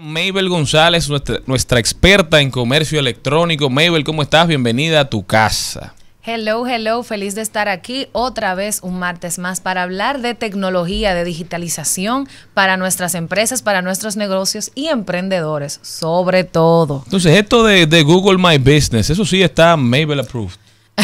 Mabel González, nuestra, experta en comercio electrónico. Mabel, ¿cómo estás? Bienvenida a tu casa. Hello, hello, feliz de estar aquí otra vez un martes más para hablar de tecnología, de digitalización para nuestras empresas, para nuestros negocios y emprendedores, sobre todo. Entonces, esto de, de Google My Business, eso sí está Mabel approved.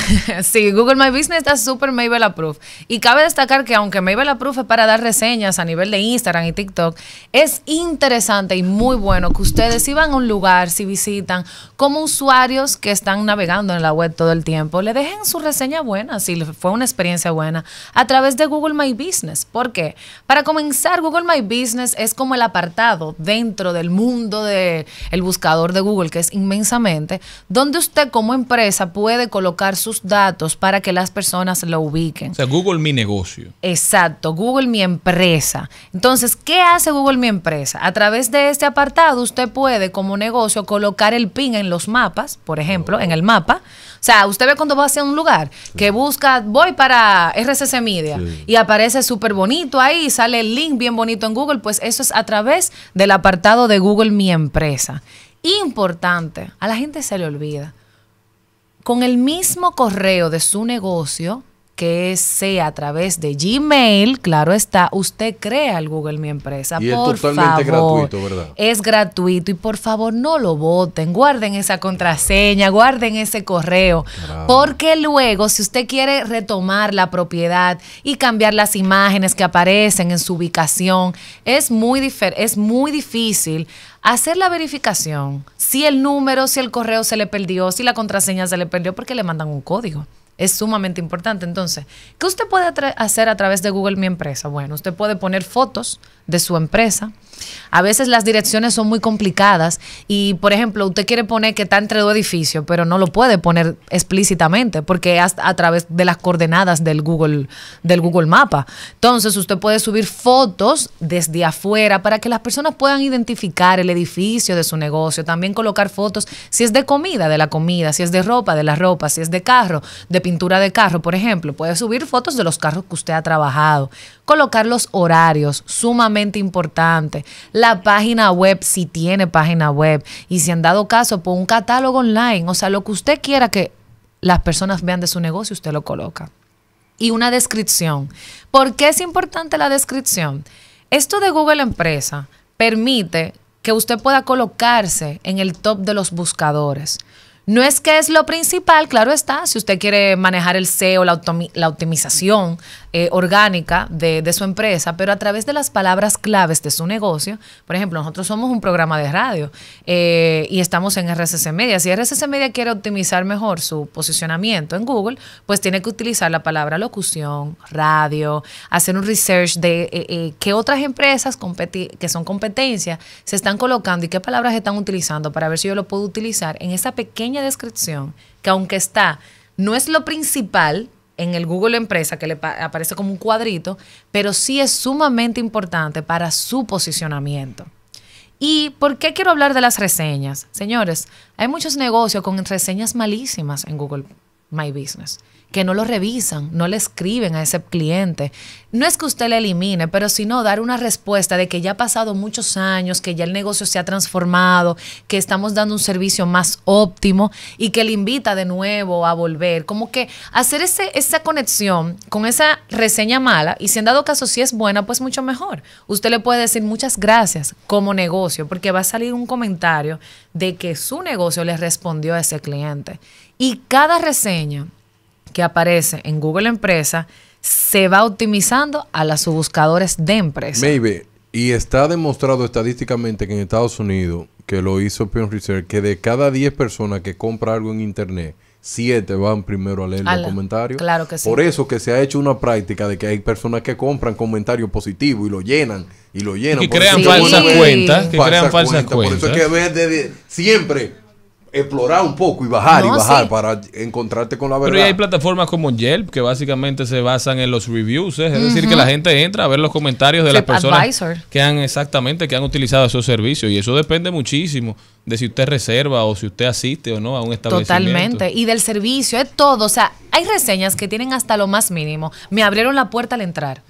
sí, Google My Business está súper la Approved. Y cabe destacar que aunque Maybell Approved es para dar reseñas a nivel de Instagram y TikTok, es interesante y muy bueno que ustedes si van a un lugar, si visitan, como usuarios que están navegando en la web todo el tiempo, le dejen su reseña buena, si fue una experiencia buena, a través de Google My Business. ¿Por qué? Para comenzar, Google My Business es como el apartado dentro del mundo del buscador de Google, que es inmensamente, donde usted como empresa puede colocar sus datos para que las personas lo ubiquen. O sea, Google mi negocio. Exacto, Google mi empresa. Entonces, ¿qué hace Google mi empresa? A través de este apartado usted puede como negocio colocar el PIN en los mapas, por ejemplo, en el mapa. O sea, usted ve cuando va hacia un lugar que busca, voy para RCC Media y aparece súper bonito ahí, sale el link bien bonito en Google, pues eso es a través del apartado de Google Mi Empresa. Importante, a la gente se le olvida con el mismo correo de su negocio, que sea a través de Gmail, claro está, usted crea el Google Mi Empresa. por es totalmente gratuito, ¿verdad? Es gratuito y por favor no lo voten, guarden esa contraseña, guarden ese correo, porque luego si usted quiere retomar la propiedad y cambiar las imágenes que aparecen en su ubicación, es muy, es muy difícil hacer la verificación si el número, si el correo se le perdió, si la contraseña se le perdió, porque le mandan un código. Es sumamente importante. Entonces, ¿qué usted puede hacer a través de Google Mi Empresa? Bueno, usted puede poner fotos de su empresa. A veces las direcciones son muy complicadas y, por ejemplo, usted quiere poner que está entre dos edificios, pero no lo puede poner explícitamente porque es a través de las coordenadas del Google, del Google Mapa. Entonces, usted puede subir fotos desde afuera para que las personas puedan identificar el edificio de su negocio, también colocar fotos si es de comida, de la comida, si es de ropa, de la ropa, si es de carro, de pintura de carro, por ejemplo. Puede subir fotos de los carros que usted ha trabajado, colocar los horarios sumamente importante. La página web, si tiene página web, y si han dado caso, por un catálogo online, o sea, lo que usted quiera que las personas vean de su negocio, usted lo coloca. Y una descripción. ¿Por qué es importante la descripción? Esto de Google Empresa permite que usted pueda colocarse en el top de los buscadores. No es que es lo principal, claro está, si usted quiere manejar el SEO, la, la, optimización, eh, orgánica de, su empresa, pero a través de las palabras claves de su negocio. Por ejemplo, nosotros somos un programa de radio eh, y estamos en RCC Media. Si RCC Media quiere optimizar mejor su posicionamiento en Google, pues tiene que utilizar la palabra locución, radio, hacer un research de eh, qué otras empresas que son competencia se están colocando y qué palabras están utilizando para ver si yo lo puedo utilizar en esa pequeña descripción que aunque está, no es lo principal, en el Google Empresa, que le aparece como un cuadrito, pero sí es sumamente importante para su posicionamiento. ¿Y por qué quiero hablar de las reseñas? Señores, hay muchos negocios con reseñas malísimas en Google My Business que no lo revisan, no le escriben a ese cliente. No es que usted le elimine, pero sino dar una respuesta de que ya ha pasado muchos años, que ya el negocio se ha transformado, que estamos dando un servicio más óptimo y que le invita de nuevo a volver. Como que hacer ese, esa conexión con esa reseña mala y si en dado caso si es buena, pues mucho mejor. Usted le puede decir muchas gracias como negocio porque va a salir un comentario de que su negocio le respondió a ese cliente. Y cada reseña que aparece en Google Empresa se va optimizando a los buscadores de empresa. Maybe. Y está demostrado estadísticamente que en Estados Unidos, que lo hizo Pew Research, que de cada 10 personas que compra algo en Internet, 7 van primero a leer los comentarios. Claro que sí. Por eso que se ha hecho una práctica de que hay personas que compran comentarios positivos y lo llenan y lo llenan. Y que crean falsas cuentas. Que crean falsas cuentas. Por eso es que a de, siempre explorar un poco y bajar y bajar para encontrarte con la verdad. Pero hay plataformas como Yelp que básicamente se basan en los reviews, ¿eh? es decir, que la gente entra a ver los comentarios de las personas que han exactamente que han utilizado esos servicios y eso depende muchísimo de si usted reserva o si usted asiste o no a un establecimiento. Totalmente, y del servicio, es todo, o sea, hay reseñas que tienen hasta lo más mínimo. Me abrieron la puerta al entrar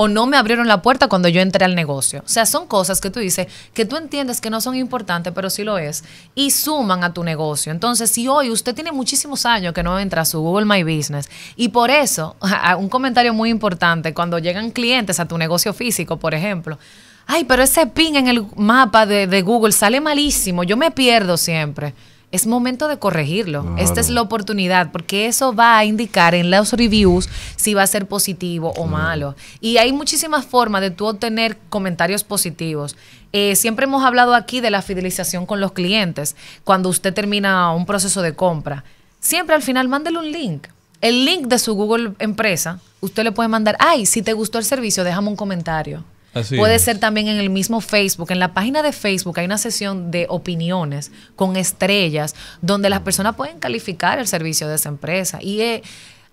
o no me abrieron la puerta cuando yo entré al negocio. O sea, son cosas que tú dices que tú entiendes que no son importantes, pero sí lo es, y suman a tu negocio. Entonces, si hoy usted tiene muchísimos años que no entra a su Google My Business, y por eso, ah, un comentario muy importante, cuando llegan clientes a tu negocio físico, por ejemplo, ay, pero ese ping en el mapa de, de Google sale malísimo, yo me pierdo siempre es momento de corregirlo. Esta es la oportunidad, porque eso va a indicar en los reviews si va a ser positivo o malo. Y hay muchísimas formas de tú obtener comentarios positivos. Eh, siempre hemos hablado aquí de la fidelización con los clientes, cuando usted termina un proceso de compra. Siempre al final mándele un link. El link de su Google empresa, usted le puede mandar, ay, si te gustó el servicio, déjame un comentario. Puede ser también en el mismo Facebook. En la página de Facebook hay una sesión de opiniones con estrellas donde las personas pueden calificar el servicio de esa empresa. Y eh,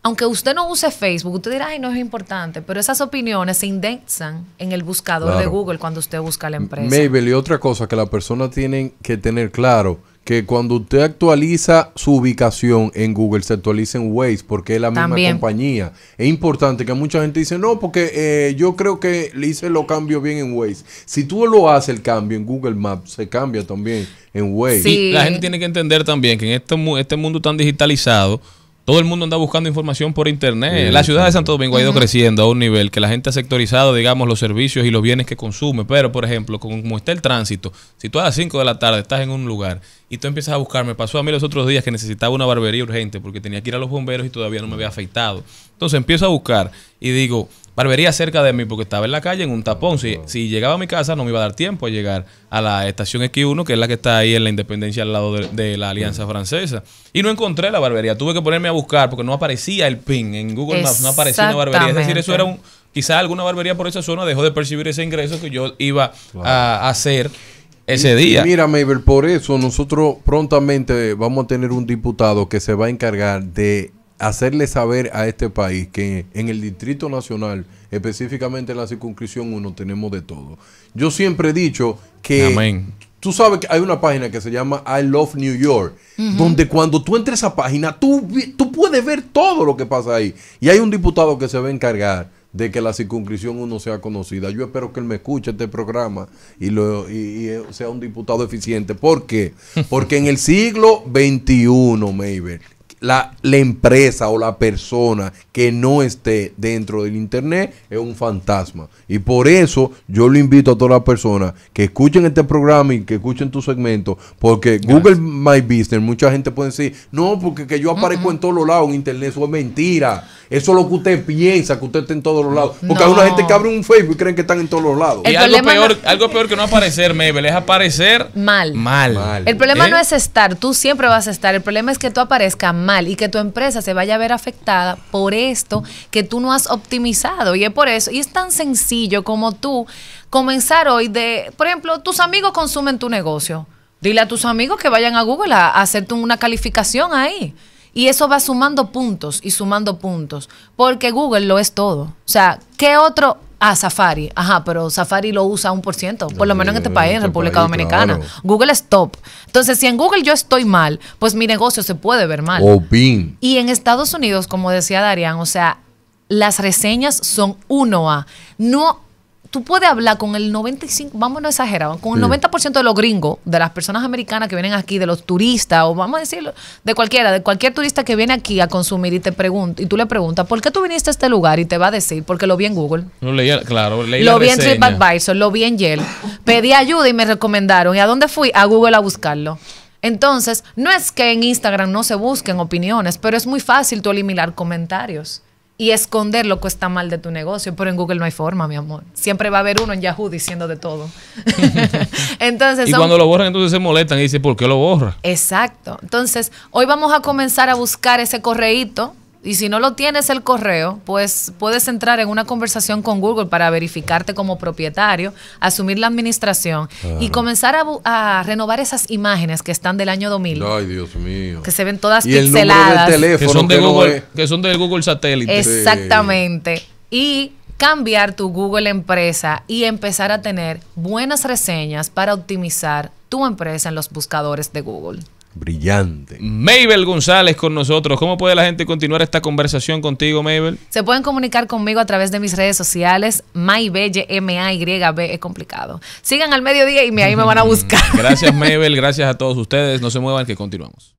aunque usted no use Facebook, usted dirá, ay, no es importante, pero esas opiniones se indexan en el buscador de Google cuando usted busca la empresa. Mabel, y otra cosa que las personas tienen que tener claro que cuando usted actualiza su ubicación en Google, se actualiza en Waze, porque es la misma compañía. Es importante que mucha gente dice, no, porque eh, yo creo que le hice lo cambio bien en Waze. Si tú lo haces el cambio en Google Maps, se cambia también en Waze. Sí. La gente tiene que entender también que en este, este mundo tan digitalizado, todo el mundo anda buscando información por internet. la ciudad de Santo Domingo ha ido creciendo a un nivel que la gente ha sectorizado, digamos, los servicios y los bienes que consume. Pero, por ejemplo, como está el tránsito, si tú a las 5 de la tarde estás en un lugar y tú empiezas a buscar. Me pasó a mí los otros días que necesitaba una barbería urgente porque tenía que ir a los bomberos y todavía no me había afeitado. Entonces empiezo a buscar y digo, barbería cerca de mí porque estaba en la calle en un tapón. Si, si llegaba a mi casa no me iba a dar tiempo a llegar a la estación X1, que es la que está ahí en la Independencia al lado de, la Alianza mm. Francesa. Y no encontré la barbería. Tuve que ponerme a buscar porque no aparecía el pin en Google Maps, no aparecía una barbería. Es decir, eso era alguna barbería por esa zona dejó de percibir ese ingreso que yo iba a hacer ese día. Mira, Mabel, por eso nosotros prontamente vamos a tener un diputado que se va a encargar de hacerle saber a este país que en el Distrito Nacional, específicamente en la circunscripción 1, tenemos de todo. Yo siempre he dicho que... Amén. Tú sabes que hay una página que se llama I Love New York, donde cuando tú entres a esa página, tú, tú puedes ver todo lo que pasa ahí. Y hay un diputado que se va a encargar de que la circunscripción uno sea conocida. Yo espero que él me escuche este programa y, lo, y, eh, sea un diputado eficiente. ¿Por qué? Porque en el siglo XXI, Maybel, la, la, empresa o la persona que no esté dentro del Internet es un fantasma. Y por eso yo lo invito a todas las personas que escuchen este programa y que escuchen tu segmento, porque Google My Business, mucha gente puede decir, no, porque que yo aparezco en todos los lados en Internet, eso es mentira. Eso es lo que usted piensa, que usted está en todos los lados. Porque hay una gente que abre un Facebook y creen que están en todos los lados. y algo peor, algo peor que no aparecer, Mabel, es aparecer mal. Mal. El problema ¿Eh? no es estar, tú siempre vas a estar. El problema es que tú aparezcas mal y que tu empresa se vaya a ver afectada por esto que tú no has optimizado. Y es por eso, y es tan sencillo como tú comenzar hoy de, por ejemplo, tus amigos consumen tu negocio. Dile a tus amigos que vayan a Google a, a hacerte una calificación ahí. Y eso va sumando puntos y sumando puntos, porque Google lo es todo. O sea, ¿qué otro Ah, Safari. Ajá, pero Safari lo usa un por ciento, por lo menos en este país, en República Dominicana. Google es top. Entonces, si en Google yo estoy mal, pues mi negocio se puede ver mal. O Bing. Y en Estados Unidos, como decía Darian, o sea, las reseñas son 1A. No tú puedes hablar con el 95, vamos no exageramos, con el 90% de los gringos, de las personas americanas que vienen aquí, de los turistas, o vamos a decirlo, de cualquiera, de cualquier turista que viene aquí a consumir y te pregunta, y tú le preguntas, ¿por qué tú viniste a este lugar? Y te va a decir, porque lo vi en Google. No claro, Lo vi en TripAdvisor, lo vi en Yelp. Pedí ayuda y me recomendaron. ¿Y a dónde fui? A Google a buscarlo. Entonces, no es que en Instagram no se busquen opiniones, pero es muy fácil tú eliminar comentarios y esconder lo que está mal de tu negocio, pero en Google no hay forma, mi amor. Siempre va a haber uno en Yahoo diciendo de todo. entonces, y cuando lo borran, entonces se molestan y dicen, ¿por qué lo borra? Exacto. Entonces, hoy vamos a comenzar a buscar ese correíto y si no lo tienes el correo, pues puedes entrar en una conversación con Google para verificarte como propietario, asumir la administración y comenzar a, renovar esas imágenes que están del año 2000. Ay, Dios mío. Que se ven todas ¿Y del teléfono, que son de Google, son del Google satélite. Exactamente. Y cambiar tu Google empresa y empezar a tener buenas reseñas para optimizar tu empresa en los buscadores de Google. Brillante. Mabel González con nosotros. ¿Cómo puede la gente continuar esta conversación contigo, Mabel? Se pueden comunicar conmigo a través de mis redes sociales. Maybelle, M-A-Y-B, es complicado. Sigan al mediodía y ahí me van a mm, buscar. gracias, Mabel. Gracias a todos ustedes. No se muevan, que continuamos.